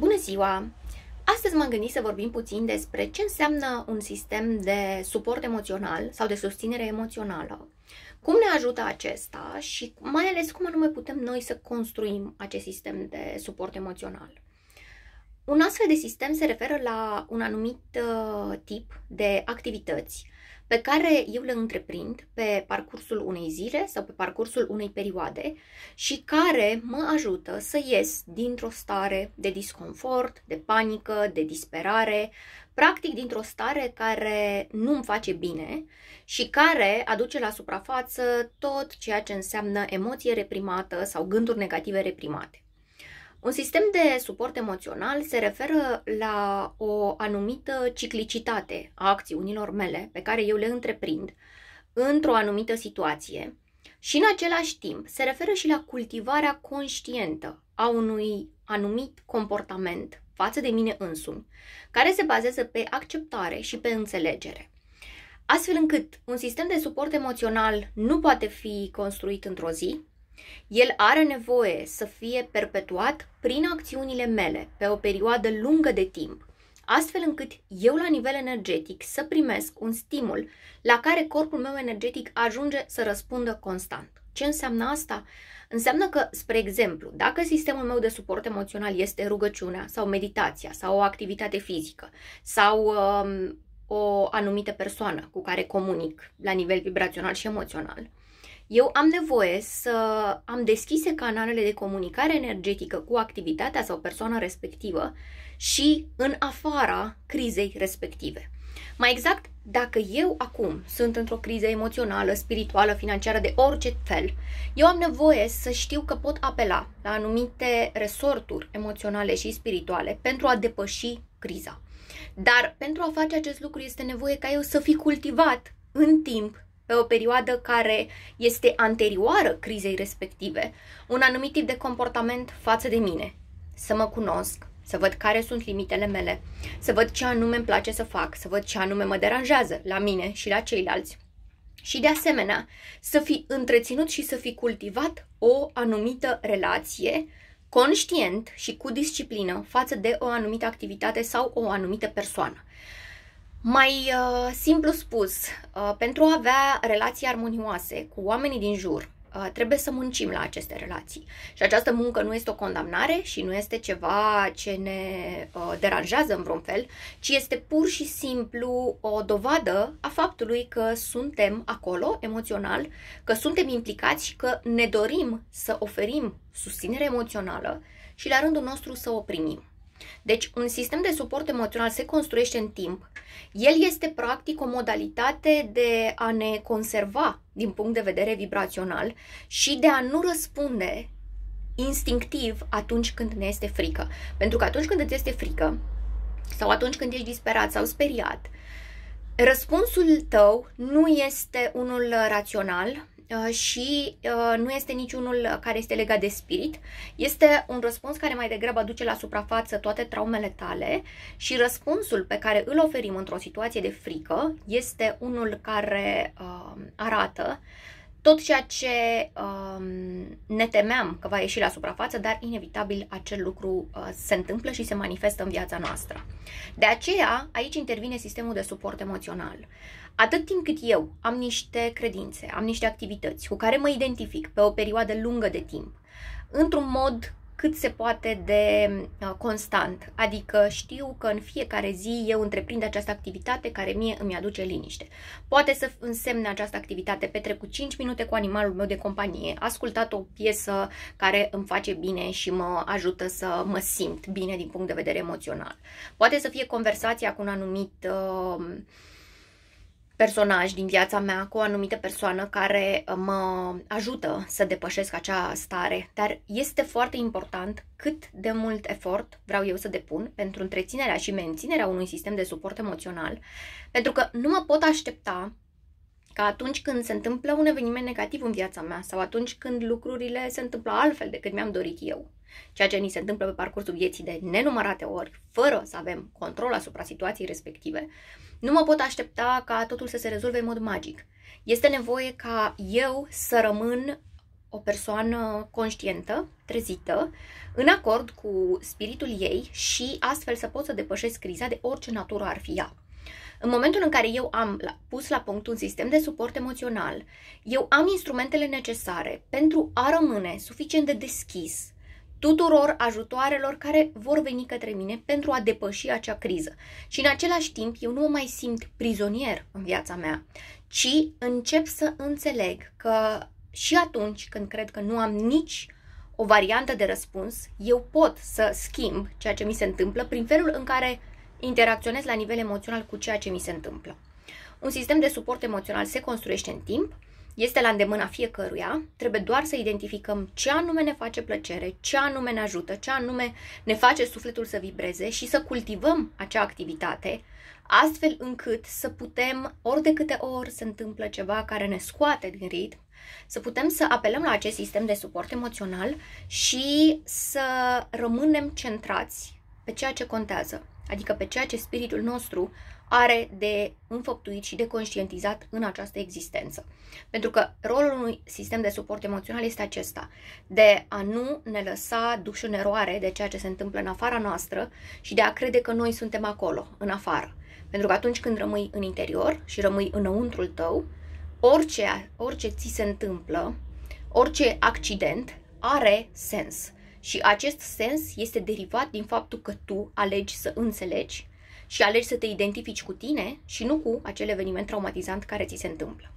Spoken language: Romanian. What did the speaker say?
Bună ziua! Astăzi m-am gândit să vorbim puțin despre ce înseamnă un sistem de suport emoțional sau de susținere emoțională, cum ne ajută acesta și mai ales cum anume putem noi să construim acest sistem de suport emoțional. Un astfel de sistem se referă la un anumit uh, tip de activități pe care eu le întreprind pe parcursul unei zile sau pe parcursul unei perioade și care mă ajută să ies dintr-o stare de disconfort, de panică, de disperare, practic dintr-o stare care nu îmi face bine și care aduce la suprafață tot ceea ce înseamnă emoție reprimată sau gânduri negative reprimate. Un sistem de suport emoțional se referă la o anumită ciclicitate a acțiunilor mele pe care eu le întreprind într-o anumită situație și în același timp se referă și la cultivarea conștientă a unui anumit comportament față de mine însumi, care se bazează pe acceptare și pe înțelegere. Astfel încât un sistem de suport emoțional nu poate fi construit într-o zi, el are nevoie să fie perpetuat prin acțiunile mele pe o perioadă lungă de timp, astfel încât eu la nivel energetic să primesc un stimul la care corpul meu energetic ajunge să răspundă constant. Ce înseamnă asta? Înseamnă că, spre exemplu, dacă sistemul meu de suport emoțional este rugăciunea sau meditația sau o activitate fizică sau um, o anumită persoană cu care comunic la nivel vibrațional și emoțional, eu am nevoie să am deschise canalele de comunicare energetică cu activitatea sau persoana respectivă și în afara crizei respective. Mai exact, dacă eu acum sunt într-o criză emoțională, spirituală, financiară, de orice fel, eu am nevoie să știu că pot apela la anumite resorturi emoționale și spirituale pentru a depăși criza. Dar pentru a face acest lucru este nevoie ca eu să fi cultivat în timp pe o perioadă care este anterioară crizei respective, un anumit tip de comportament față de mine, să mă cunosc, să văd care sunt limitele mele, să văd ce anume îmi place să fac, să văd ce anume mă deranjează la mine și la ceilalți. Și de asemenea, să fi întreținut și să fi cultivat o anumită relație conștient și cu disciplină față de o anumită activitate sau o anumită persoană. Mai uh, simplu spus, uh, pentru a avea relații armonioase cu oamenii din jur, uh, trebuie să muncim la aceste relații. Și această muncă nu este o condamnare și nu este ceva ce ne deranjează în vreun fel, ci este pur și simplu o dovadă a faptului că suntem acolo emoțional, că suntem implicați și că ne dorim să oferim susținere emoțională și la rândul nostru să o primim. Deci, un sistem de suport emoțional se construiește în timp. El este, practic, o modalitate de a ne conserva din punct de vedere vibrațional și de a nu răspunde instinctiv atunci când ne este frică. Pentru că atunci când îți este frică, sau atunci când ești disperat sau speriat, răspunsul tău nu este unul rațional, Uh, și uh, nu este niciunul care este legat de spirit. Este un răspuns care mai degrabă aduce la suprafață toate traumele tale și răspunsul pe care îl oferim într-o situație de frică este unul care uh, arată tot ceea ce um, ne temeam că va ieși la suprafață, dar inevitabil acel lucru uh, se întâmplă și se manifestă în viața noastră. De aceea, aici intervine sistemul de suport emoțional. Atât timp cât eu am niște credințe, am niște activități cu care mă identific pe o perioadă lungă de timp, într-un mod cât se poate de uh, constant. Adică știu că în fiecare zi eu întreprind această activitate care mie îmi aduce liniște. Poate să însemne această activitate petrecut 5 minute cu animalul meu de companie, ascultat o piesă care îmi face bine și mă ajută să mă simt bine din punct de vedere emoțional. Poate să fie conversația cu un anumit uh, personaj din viața mea, cu o anumită persoană care uh, mă ajută să depășesc acea stare. Dar este foarte important cât de mult efort vreau eu să depun pentru întreținerea și menținerea unui sistem de suport emoțional, pentru că nu mă pot aștepta ca atunci când se întâmplă un eveniment negativ în viața mea sau atunci când lucrurile se întâmplă altfel decât mi-am dorit eu, Ceea ce ni se întâmplă pe parcursul vieții de nenumărate ori, fără să avem control asupra situației respective, nu mă pot aștepta ca totul să se rezolve în mod magic. Este nevoie ca eu să rămân o persoană conștientă, trezită, în acord cu spiritul ei și astfel să pot să depășesc criza de orice natură ar fi ea. În momentul în care eu am pus la punct un sistem de suport emoțional, eu am instrumentele necesare pentru a rămâne suficient de deschis tuturor ajutoarelor care vor veni către mine pentru a depăși acea criză. Și în același timp, eu nu mă mai simt prizonier în viața mea, ci încep să înțeleg că și atunci când cred că nu am nici o variantă de răspuns, eu pot să schimb ceea ce mi se întâmplă prin felul în care interacționez la nivel emoțional cu ceea ce mi se întâmplă. Un sistem de suport emoțional se construiește în timp, este la îndemâna fiecăruia, trebuie doar să identificăm ce anume ne face plăcere, ce anume ne ajută, ce anume ne face sufletul să vibreze și să cultivăm acea activitate, astfel încât să putem, ori de câte ori se întâmplă ceva care ne scoate din ritm, să putem să apelăm la acest sistem de suport emoțional și să rămânem centrați pe ceea ce contează, adică pe ceea ce spiritul nostru are de înfăptuit și de conștientizat în această existență. Pentru că rolul unui sistem de suport emoțional este acesta, de a nu ne lăsa duși în eroare de ceea ce se întâmplă în afara noastră și de a crede că noi suntem acolo, în afară. Pentru că atunci când rămâi în interior și rămâi înăuntrul tău, orice, orice ți se întâmplă, orice accident are sens. Și acest sens este derivat din faptul că tu alegi să înțelegi și alegi să te identifici cu tine și nu cu acel eveniment traumatizant care ți se întâmplă.